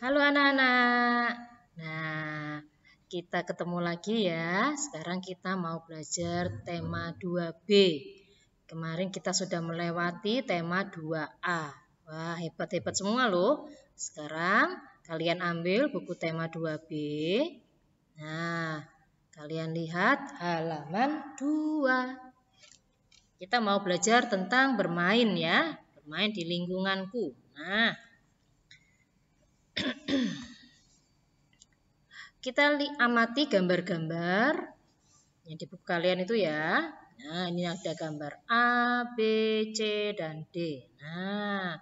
Halo anak-anak. Nah, kita ketemu lagi ya. Sekarang kita mau belajar tema 2B. Kemarin kita sudah melewati tema 2A. Wah, hebat-hebat semua loh. Sekarang kalian ambil buku tema 2B. Nah, kalian lihat halaman 2. Kita mau belajar tentang bermain ya. Bermain di lingkunganku. Nah, Kita amati gambar-gambar yang di buku kalian itu ya. Nah, ini ada gambar A, B, C, dan D. Nah,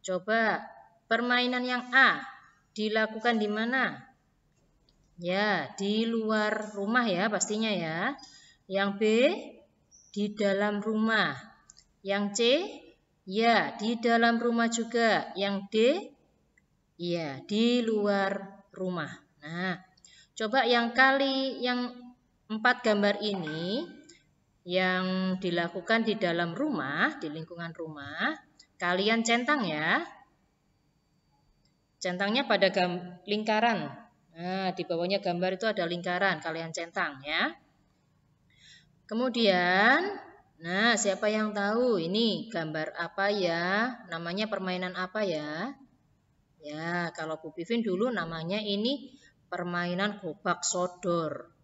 coba permainan yang A dilakukan di mana? Ya, di luar rumah ya pastinya ya. Yang B di dalam rumah. Yang C ya di dalam rumah juga. Yang D Iya, di luar rumah. Nah, coba yang kali yang empat gambar ini yang dilakukan di dalam rumah, di lingkungan rumah, kalian centang ya. Centangnya pada gam lingkaran. Nah, di bawahnya gambar itu ada lingkaran, kalian centang ya. Kemudian, nah siapa yang tahu ini gambar apa ya? Namanya permainan apa ya? Ya, kalau Bu Pivin dulu namanya ini permainan gobak sodor.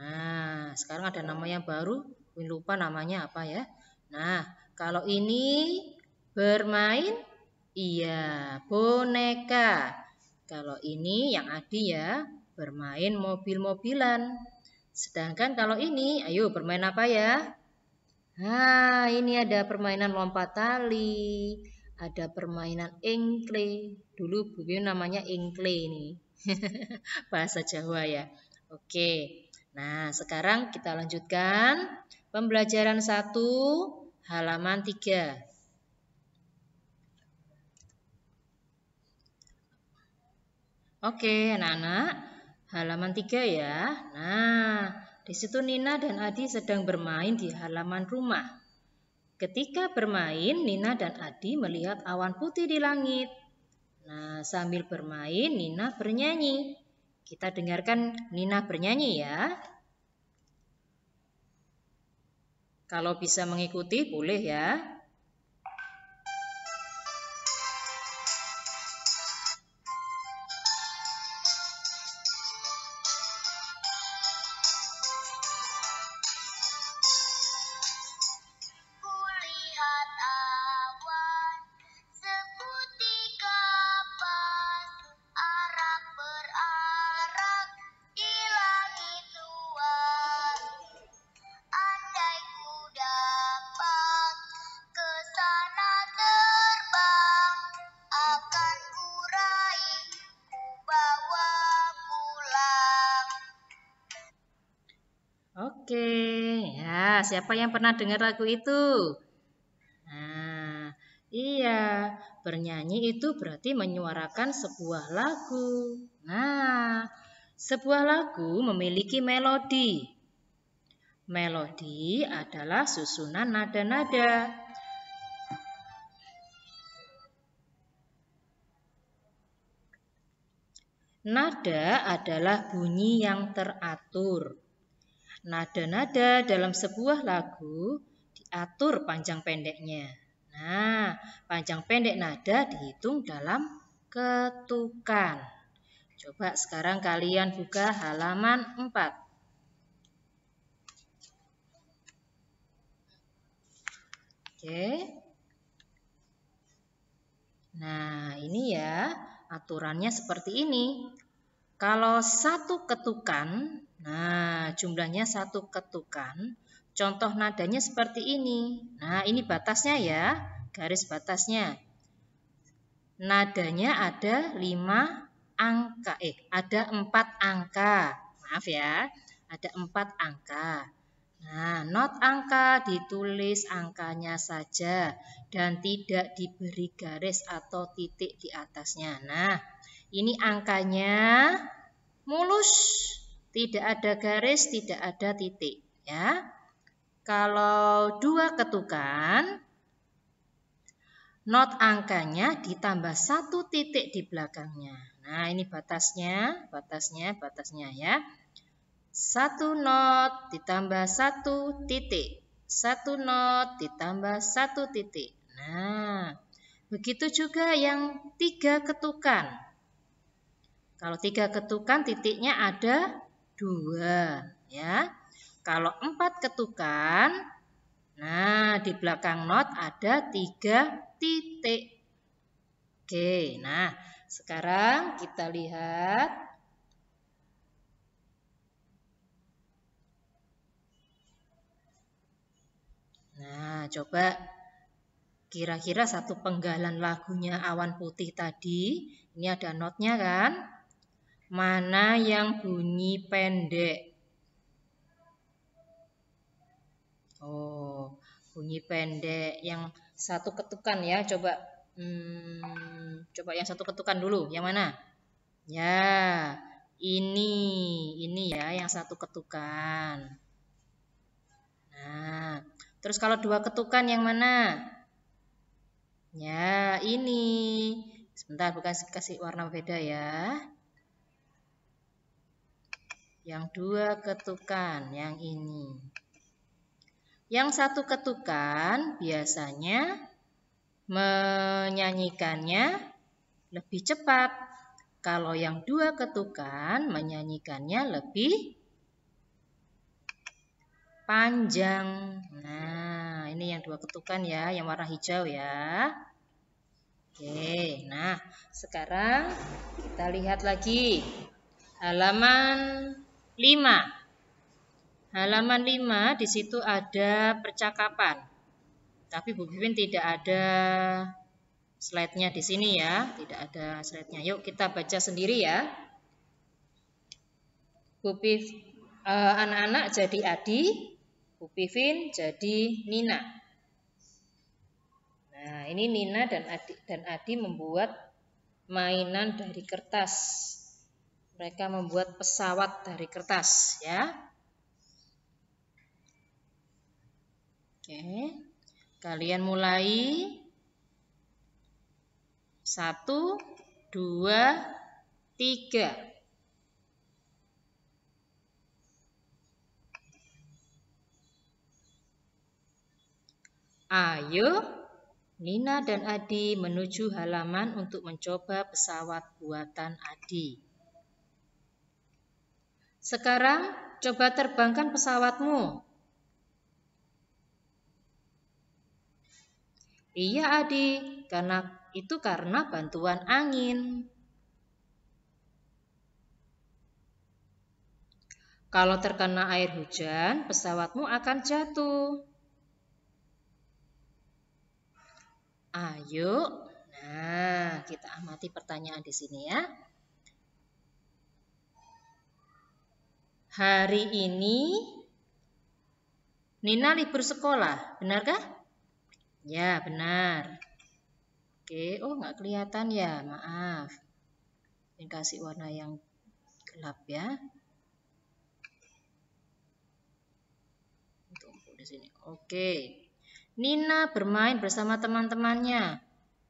Nah, sekarang ada nama yang baru, Bu lupa namanya apa ya. Nah, kalau ini bermain, iya, boneka. Kalau ini yang Adi ya, bermain mobil-mobilan. Sedangkan kalau ini, ayo bermain apa ya? Nah, ini ada permainan lompat tali, ada permainan engkle dulu buku namanya engkle ini bahasa Jawa ya oke nah sekarang kita lanjutkan pembelajaran satu halaman tiga. Oke, anak-anak, halaman tiga ya. Nah, di situ Nina dan Adi sedang bermain di halaman rumah. Ketika bermain, Nina dan Adi melihat awan putih di langit. Nah, sambil bermain, Nina bernyanyi. Kita dengarkan Nina bernyanyi ya. Kalau bisa mengikuti, boleh ya. Siapa yang pernah dengar lagu itu? Nah, iya, bernyanyi itu berarti menyuarakan sebuah lagu. Nah, sebuah lagu memiliki melodi. Melodi adalah susunan nada-nada. Nada adalah bunyi yang teratur. Nada-nada dalam sebuah lagu diatur panjang pendeknya. Nah, panjang pendek nada dihitung dalam ketukan. Coba sekarang kalian buka halaman 4. Oke. Nah, ini ya aturannya seperti ini. Kalau satu ketukan Nah, jumlahnya satu ketukan. Contoh nadanya seperti ini. Nah, ini batasnya ya, garis batasnya. Nadanya ada 5 angka, eh ada 4 angka. Maaf ya, ada 4 angka. Nah, not angka ditulis angkanya saja dan tidak diberi garis atau titik di atasnya. Nah, ini angkanya mulus. Tidak ada garis, tidak ada titik, ya. Kalau dua ketukan, not angkanya ditambah satu titik di belakangnya. Nah, ini batasnya, batasnya, batasnya ya. Satu not ditambah satu titik. Satu not ditambah satu titik. Nah, begitu juga yang tiga ketukan. Kalau tiga ketukan titiknya ada dua ya. Kalau empat ketukan, nah di belakang not ada tiga titik. Oke, nah sekarang kita lihat Nah, coba kira-kira satu penggalan lagunya Awan Putih tadi. Ini ada notnya kan? Mana yang bunyi pendek? Oh, bunyi pendek yang satu ketukan ya. Coba hmm, coba yang satu ketukan dulu. Yang mana? Ya, ini, ini ya yang satu ketukan. Nah, terus kalau dua ketukan yang mana? Ya, ini. Sebentar, bukan kasih warna beda ya. Yang dua ketukan, yang ini. Yang satu ketukan biasanya menyanyikannya lebih cepat. Kalau yang dua ketukan menyanyikannya lebih panjang. Nah, ini yang dua ketukan ya, yang warna hijau ya. Oke, nah sekarang kita lihat lagi halaman 5. Halaman 5 di situ ada percakapan. Tapi Bu Pipin tidak ada slide-nya di sini ya, tidak ada slide-nya. Yuk kita baca sendiri ya. Bu anak e, anak-anak jadi Adi, Bu Pipin jadi Nina. Nah, ini Nina dan Adi dan Adi membuat mainan dari kertas mereka membuat pesawat dari kertas ya. Oke. Kalian mulai Satu, dua, tiga. Ayo, Nina dan Adi menuju halaman untuk mencoba pesawat buatan Adi. Sekarang coba terbangkan pesawatmu. Iya, Adi, karena itu karena bantuan angin. Kalau terkena air hujan, pesawatmu akan jatuh. Ayo, nah kita amati pertanyaan di sini ya. Hari ini Nina libur sekolah, benarkah? Ya, benar. Oke, oh nggak kelihatan ya, maaf. Ini kasih warna yang gelap ya. Untuk di sini. Oke. Nina bermain bersama teman-temannya.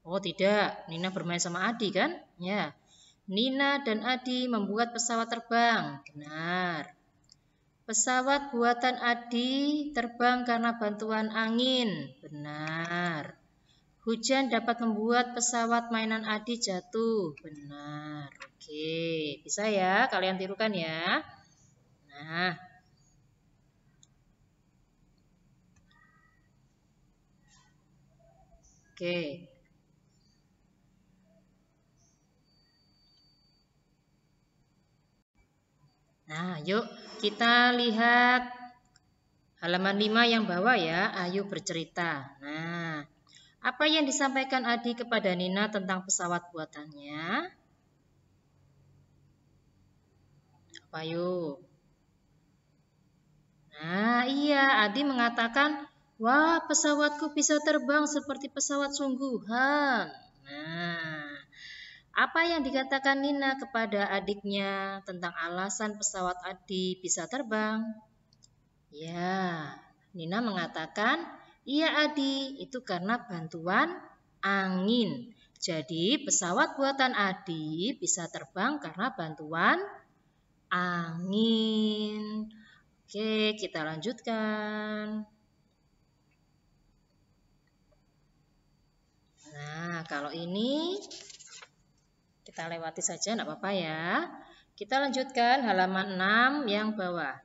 Oh tidak, Nina bermain sama Adi kan? Ya. Nina dan Adi membuat pesawat terbang. Benar. Pesawat buatan Adi terbang karena bantuan angin. Benar. Hujan dapat membuat pesawat mainan Adi jatuh. Benar. Oke, bisa ya kalian tirukan ya. Nah. Oke. Nah, yuk kita lihat halaman 5 yang bawah ya. Ayu bercerita. Nah, apa yang disampaikan Adi kepada Nina tentang pesawat buatannya? Apa yuk? Nah, iya, Adi mengatakan, "Wah, pesawatku bisa terbang seperti pesawat sungguhan." Nah, apa yang dikatakan Nina kepada adiknya tentang alasan pesawat Adi bisa terbang? Ya, Nina mengatakan, "Iya, Adi, itu karena bantuan angin. Jadi, pesawat buatan Adi bisa terbang karena bantuan angin." Oke, kita lanjutkan. Nah, kalau ini kita lewati saja, tidak apa-apa ya. Kita lanjutkan halaman 6 yang bawah.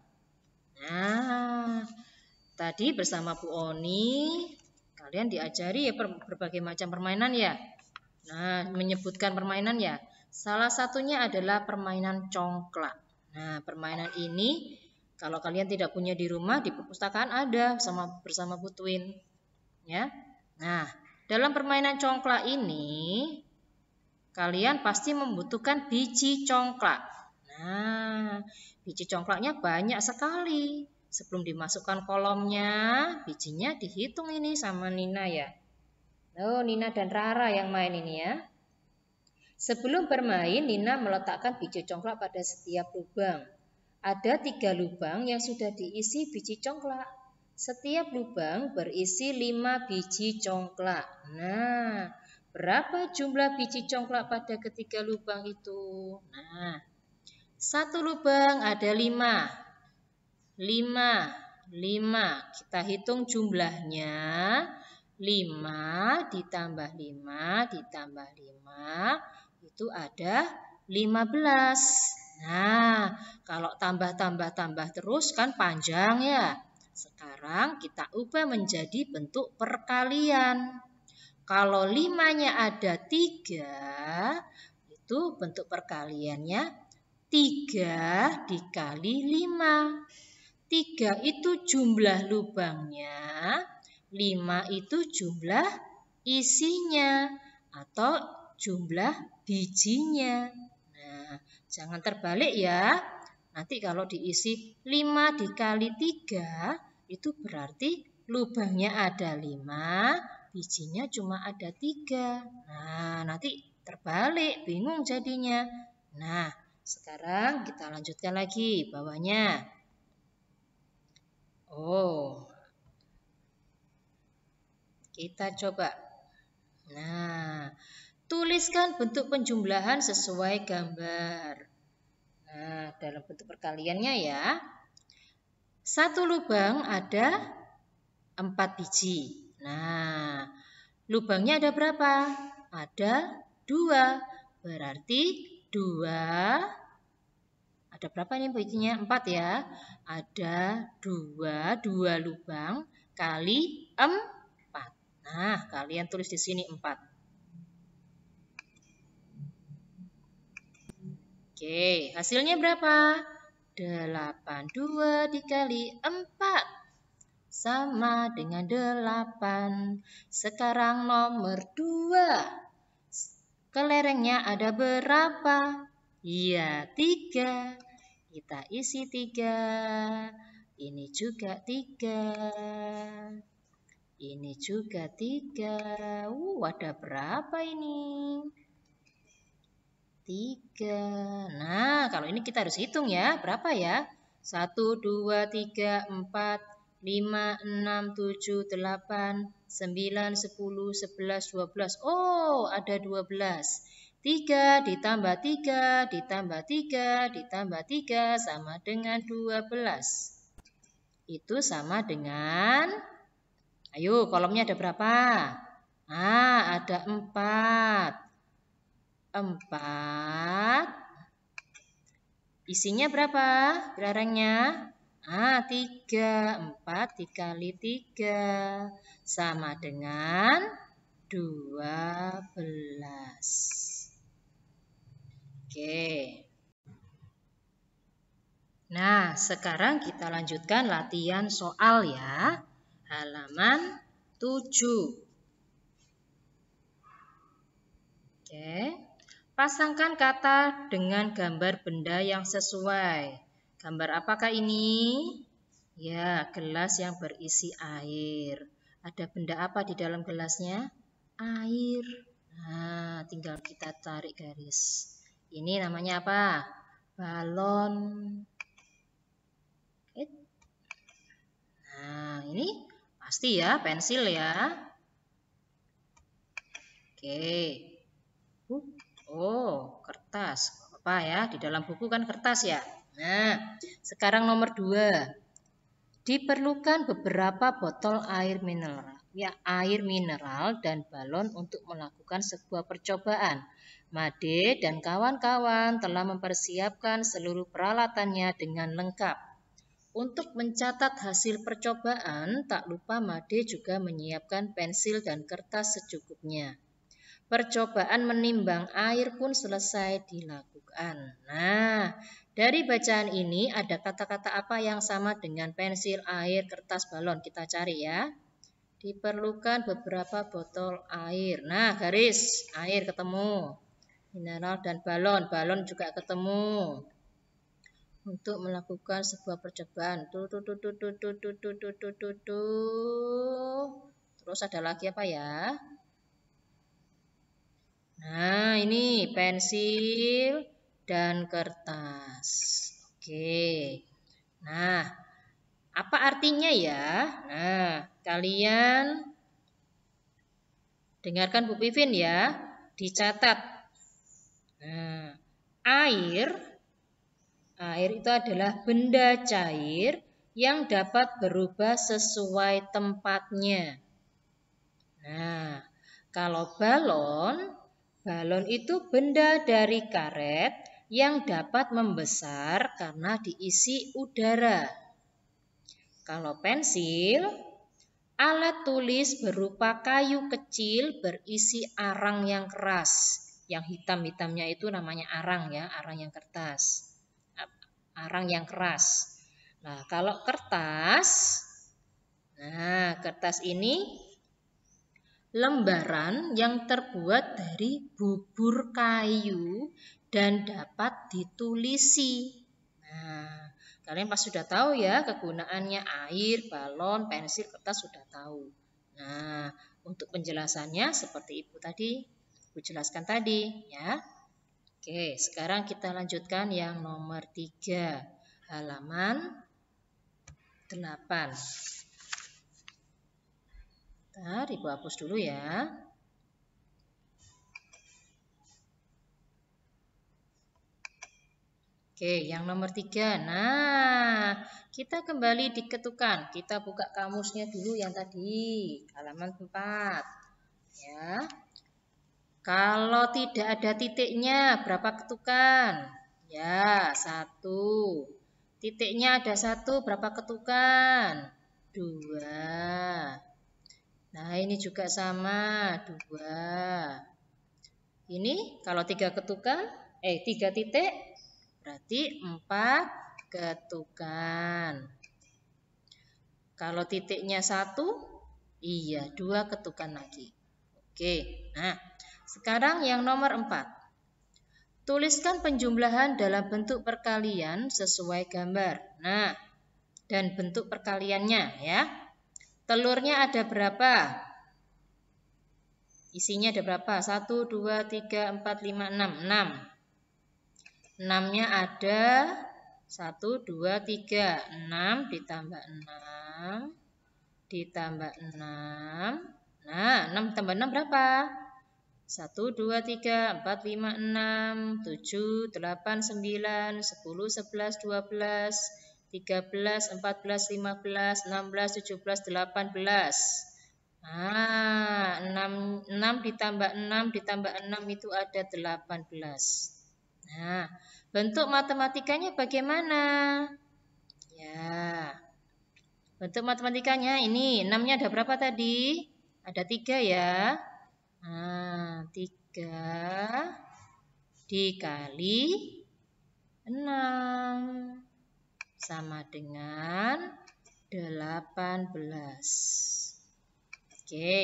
Nah, tadi bersama Bu Oni, kalian diajari ya berbagai macam permainan ya. Nah, menyebutkan permainan ya. Salah satunya adalah permainan congklak. Nah, permainan ini kalau kalian tidak punya di rumah, di perpustakaan ada sama bersama Bu Twin. Ya. Nah, dalam permainan congklak ini, kalian pasti membutuhkan biji congklak. Nah, biji congklaknya banyak sekali. Sebelum dimasukkan kolomnya, bijinya dihitung ini sama Nina ya. Oh, Nina dan Rara yang main ini ya. Sebelum bermain, Nina meletakkan biji congklak pada setiap lubang. Ada tiga lubang yang sudah diisi biji congklak. Setiap lubang berisi lima biji congklak. Nah, Berapa jumlah biji congklak pada ketiga lubang itu? Nah, satu lubang ada lima. Lima, lima. Kita hitung jumlahnya. Lima ditambah lima ditambah lima itu ada lima belas. Nah, kalau tambah-tambah-tambah terus kan panjang ya. Sekarang kita ubah menjadi bentuk perkalian. Kalau limanya ada tiga, itu bentuk perkaliannya tiga dikali lima. Tiga itu jumlah lubangnya, lima itu jumlah isinya atau jumlah bijinya. Nah, jangan terbalik ya. Nanti kalau diisi 5 dikali 3 itu berarti lubangnya ada 5, bijinya cuma ada tiga. Nah, nanti terbalik, bingung jadinya. Nah, sekarang kita lanjutkan lagi bawahnya. Oh, kita coba. Nah, tuliskan bentuk penjumlahan sesuai gambar. Nah, dalam bentuk perkaliannya ya. Satu lubang ada empat biji. Nah, lubangnya ada berapa? Ada dua. Berarti dua. Ada berapa nih bajunya? Empat ya. Ada dua, dua lubang kali empat. Nah, kalian tulis di sini empat. Oke, hasilnya berapa? dua dikali 4 sama dengan 8. Sekarang nomor 2. Kelerengnya ada berapa? Iya, 3. Kita isi 3. Ini juga 3. Ini juga 3. Uh, ada berapa ini? 3. Nah, kalau ini kita harus hitung ya. Berapa ya? 1, 2, 3, 4, 5, 6, 7, 8, 9, 10, 11, 12. Oh, ada 12. 3 ditambah 3 ditambah 3 ditambah 3 sama dengan 12. Itu sama dengan, ayo kolomnya ada berapa? Ah, ada 4. 4. Isinya berapa belarangnya? A 3, 4 dikali 3 sama dengan 12. Oke. Nah, sekarang kita lanjutkan latihan soal ya. Halaman 7. Oke. Pasangkan kata dengan gambar benda yang sesuai. Gambar apakah ini? Ya, gelas yang berisi air. Ada benda apa di dalam gelasnya? Air. Nah, tinggal kita tarik garis. Ini namanya apa? Balon. Nah, ini pasti ya, pensil ya. Oke. Oh, kertas. Apa ya? Di dalam buku kan kertas ya. Nah, sekarang nomor dua. Diperlukan beberapa botol air mineral, ya air mineral dan balon untuk melakukan sebuah percobaan. Made dan kawan-kawan telah mempersiapkan seluruh peralatannya dengan lengkap. Untuk mencatat hasil percobaan, tak lupa Made juga menyiapkan pensil dan kertas secukupnya. Percobaan menimbang air pun selesai dilakukan. Nah, dari bacaan ini ada kata-kata apa yang sama dengan pensil, air, kertas, balon? Kita cari ya. Diperlukan beberapa botol air. Nah, garis air ketemu. Mineral dan balon, balon juga ketemu. Untuk melakukan sebuah percobaan. Terus ada lagi apa ya? Nah, ini pensil, dan kertas. Oke. Nah, apa artinya ya? Nah, kalian dengarkan Bu Pivin ya, dicatat. Nah, air air itu adalah benda cair yang dapat berubah sesuai tempatnya. Nah, kalau balon, balon itu benda dari karet yang dapat membesar karena diisi udara. Kalau pensil, alat tulis berupa kayu kecil berisi arang yang keras. Yang hitam-hitamnya itu namanya arang ya, arang yang kertas. Arang yang keras. Nah, kalau kertas, nah kertas ini lembaran yang terbuat dari bubur kayu dan dapat ditulisi. Nah, kalian pasti sudah tahu ya kegunaannya air, balon, pensil, kertas sudah tahu. Nah, untuk penjelasannya seperti Ibu tadi, Ibu jelaskan tadi ya. Oke, sekarang kita lanjutkan yang nomor tiga, halaman delapan. Tarik Ibu hapus dulu ya. Oke, yang nomor tiga. Nah, kita kembali diketukan. Kita buka kamusnya dulu yang tadi, halaman 4. Ya. Kalau tidak ada titiknya, berapa ketukan? Ya, satu. Titiknya ada satu, berapa ketukan? Dua. Nah, ini juga sama, dua. Ini kalau tiga ketukan, eh tiga titik, Berarti 4 ketukan. Kalau titiknya 1, iya 2 ketukan lagi. Oke, nah sekarang yang nomor 4. Tuliskan penjumlahan dalam bentuk perkalian sesuai gambar. Nah, dan bentuk perkaliannya ya. Telurnya ada berapa? Isinya ada berapa? 1, 2, 3, 4, 5, 6. 6. 6-nya ada 1, 2, 3. 6 ditambah 6. Ditambah 6. Nah, 6 tambah 6 berapa? 1, 2, 3, 4, 5, 6, 7, 8, 9, 10, 11, 12, 13, 14, 15, 16, 17, 18. Ah, 6, 6 ditambah 6 ditambah 6 itu ada 18. Nah, bentuk matematikanya bagaimana? Ya, bentuk matematikanya ini 6-nya ada berapa tadi? Ada tiga ya. Nah, 3 dikali 6 sama dengan 18. Oke.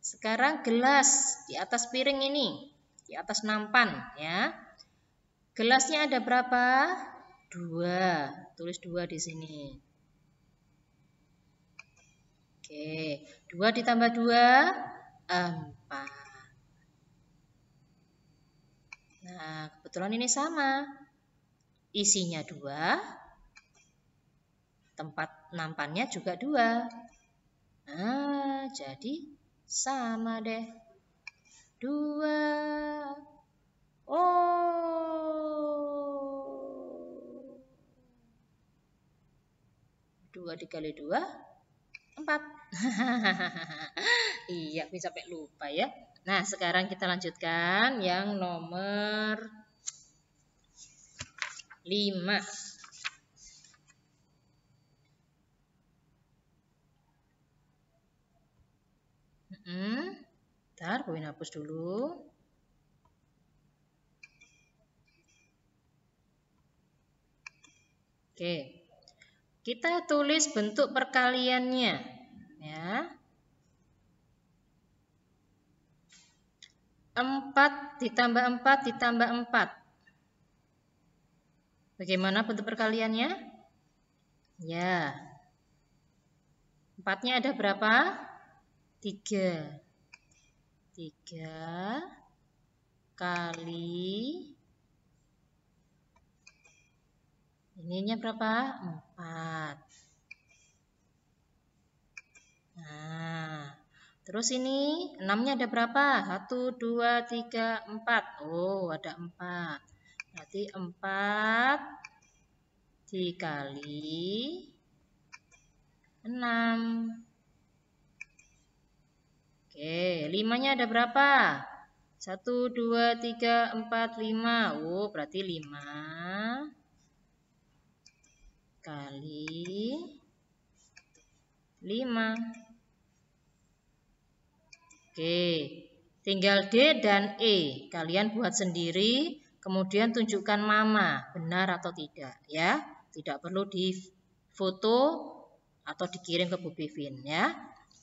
Sekarang gelas di atas piring ini, di atas nampan ya. Gelasnya ada berapa? Dua. Tulis dua di sini. Oke. Dua ditambah dua, empat. Nah, kebetulan ini sama. Isinya dua, tempat nampannya juga dua. Nah, jadi sama deh. Dua, Oh. Dua dikali dua, empat. iya, bisa sampai lupa ya. Nah, sekarang kita lanjutkan yang nomor lima. Hmm, ntar, gue hapus dulu. Oke. Kita tulis bentuk perkaliannya ya. 4 ditambah 4 ditambah 4. Bagaimana bentuk perkaliannya? Ya. 4 nya ada berapa? 3. 3 kali Ininya berapa? 4. Nah, terus ini 6-nya ada berapa? 1, 2, 3, 4. Oh, ada 4. Berarti 4 dikali 6. Oke, 5-nya ada berapa? 1, 2, 3, 4, 5. Oh, berarti 5 kali 5 Oke tinggal D dan E kalian buat sendiri kemudian tunjukkan mama benar atau tidak ya tidak perlu di foto atau dikirim ke Bu Pivin ya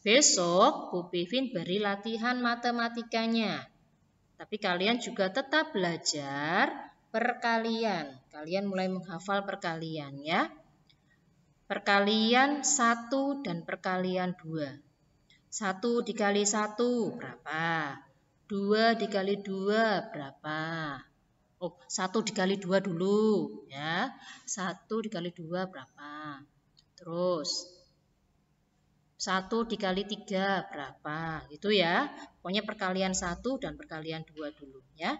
besok Bu Pivin beri latihan matematikanya tapi kalian juga tetap belajar perkalian kalian mulai menghafal perkalian ya Perkalian 1 dan perkalian 2. 1 dikali 1 berapa? 2 dikali 2 berapa? Oh, 1 dikali 2 dulu ya. 1 dikali 2 berapa? Terus 1 dikali 3 berapa gitu ya. Pokoknya perkalian 1 dan perkalian 2 dulu ya.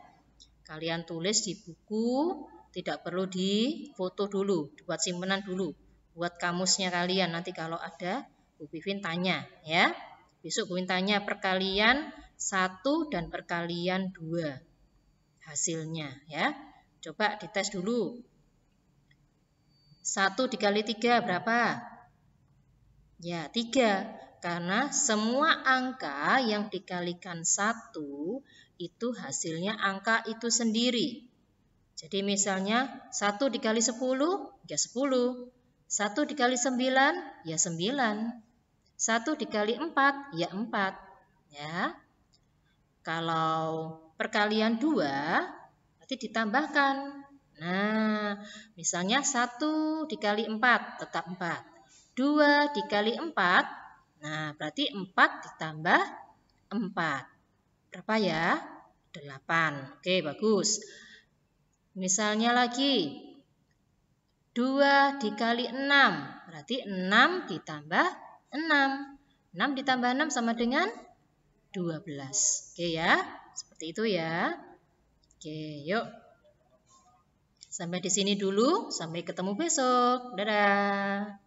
Kalian tulis di buku, tidak perlu di foto dulu, buat simpenan dulu buat kamusnya kalian nanti kalau ada Bu Vivin tanya ya. Besok Bu Vivin tanya perkalian satu dan perkalian dua hasilnya ya. Coba dites dulu. satu dikali tiga berapa? Ya, tiga Karena semua angka yang dikalikan satu itu hasilnya angka itu sendiri. Jadi misalnya satu dikali sepuluh ya sepuluh 1 dikali 9 ya 9. 1 dikali 4 ya 4. Ya. Kalau perkalian 2 berarti ditambahkan. Nah, misalnya 1 dikali 4 tetap 4. 2 dikali 4, nah berarti 4 ditambah 4. Berapa ya? 8. Oke, bagus. Misalnya lagi 2 dikali 6. Berarti 6 ditambah 6. 6 ditambah 6 sama dengan 12. Oke ya. Seperti itu ya. Oke, yuk. Sampai di sini dulu. Sampai ketemu besok. Dadah.